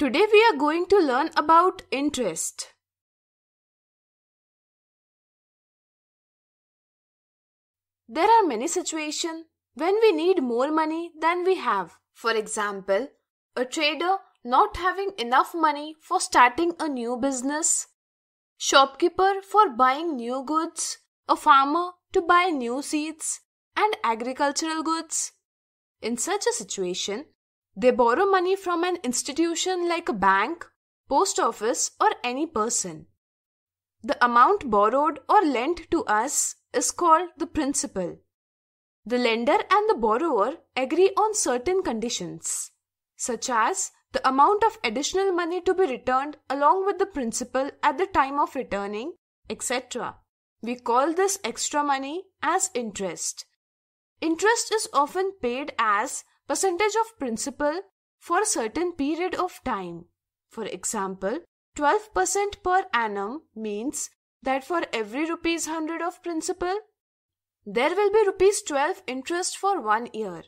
Today we are going to learn about interest. There are many situations when we need more money than we have. For example, a trader not having enough money for starting a new business, shopkeeper for buying new goods, a farmer to buy new seeds and agricultural goods. In such a situation, they borrow money from an institution like a bank, post office, or any person. The amount borrowed or lent to us is called the principal. The lender and the borrower agree on certain conditions, such as the amount of additional money to be returned along with the principal at the time of returning, etc. We call this extra money as interest. Interest is often paid as percentage of principal for a certain period of time. For example, 12% per annum means that for every rupees 100 of principal, there will be rupees 12 interest for one year.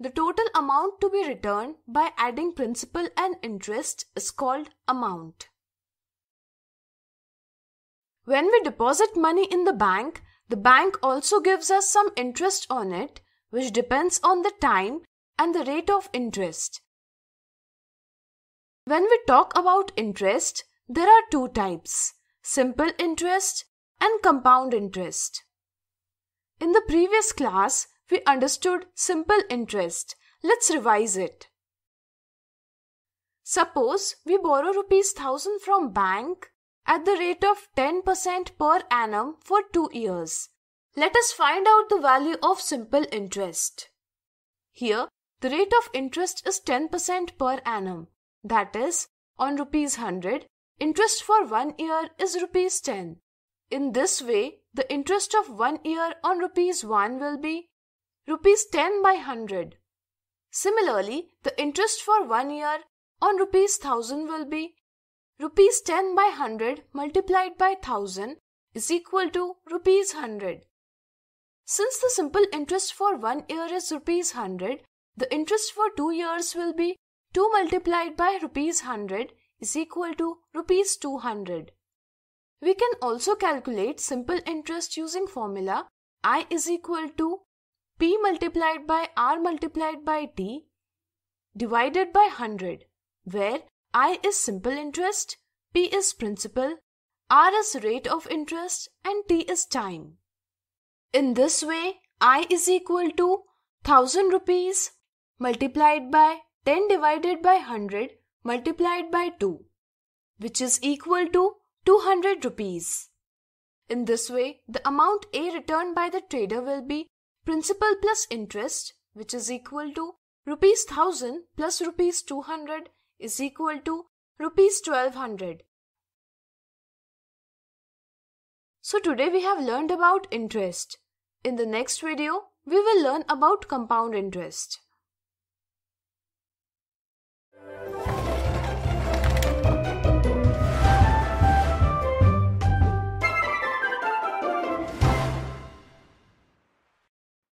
The total amount to be returned by adding principal and interest is called amount. When we deposit money in the bank, the bank also gives us some interest on it, which depends on the time and the rate of interest. When we talk about interest, there are two types simple interest and compound interest. In the previous class, we understood simple interest. Let's revise it. Suppose we borrow rupees 1000 from bank at the rate of 10% per annum for 2 years. Let us find out the value of simple interest. Here, the rate of interest is 10% per annum. That is, on rupees 100, interest for one year is rupees 10. In this way, the interest of one year on rupees 1 will be rupees 10 by 100. Similarly, the interest for one year on rupees 1000 will be rupees 10 by 100 multiplied by 1000 is equal to rupees 100. Since the simple interest for one year is rupees 100, the interest for 2 years will be 2 multiplied by rupees 100 is equal to rupees 200. We can also calculate simple interest using formula I is equal to P multiplied by R multiplied by T divided by 100 where I is simple interest, P is principal, R is rate of interest and T is time. In this way, I is equal to 1000 rupees multiplied by 10 divided by 100 multiplied by 2 which is equal to 200 rupees. In this way, the amount A returned by the trader will be principal plus interest which is equal to rupees 1000 plus rupees 200 is equal to rupees 1200. So today we have learned about interest. In the next video, we will learn about compound interest. Thank you.